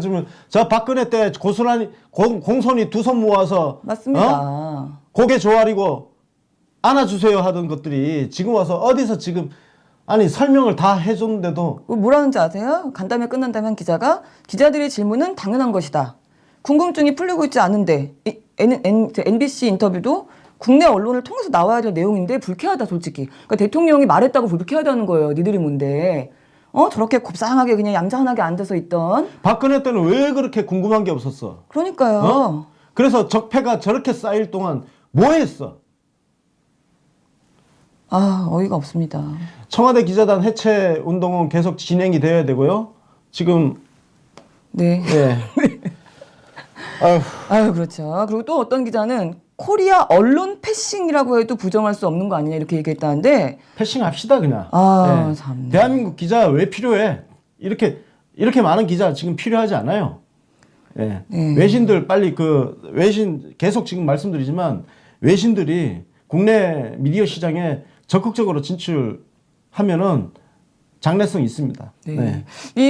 질문. 저 박근혜 때 고스란히 공, 손히두 손 모아서 어? 맞습니다. 어? 고개 조아리고 안아주세요 하던 것들이 지금 와서 어디서 지금 아니 설명을 다 해줬는데도 어, 뭐라는지 아세요? 간담회 끝난 다면 기자가 기자들의 질문은 당연한 것이다. 궁금증이 풀리고 있지 않은데 N, N, 그 NBC 인터뷰도 국내 언론을 통해서 나와야 될 내용인데 불쾌하다 솔직히. 그러니까 대통령이 말했다고 불쾌하다는 거예요. 니들이 뭔데. 어 저렇게 곱상하게 그냥 얌전하게 앉아서 있던 박근혜 때는 왜 그렇게 궁금한 게 없었어? 그러니까요. 어? 그래서 적폐가 저렇게 쌓일 동안 뭐 했어? 아 어이가 없습니다. 청와대 기자단 해체 운동은 계속 진행이 되어야 되고요. 지금 네. 네. 예. 아유. 아유 그렇죠. 그리고 또 어떤 기자는 코리아 언론 패싱이라고 해도 부정할 수 없는 거 아니냐 이렇게 얘기했다는데 패싱합시다 그냥. 아, 네. 대한민국 기자 왜 필요해? 이렇게 이렇게 많은 기자 지금 필요하지 않아요. 예. 네. 외신들 빨리 그 외신 계속 지금 말씀드리지만 외신들이 국내 미디어 시장에 적극적으로 진출하면은 장래성이 있습니다. 네. 네.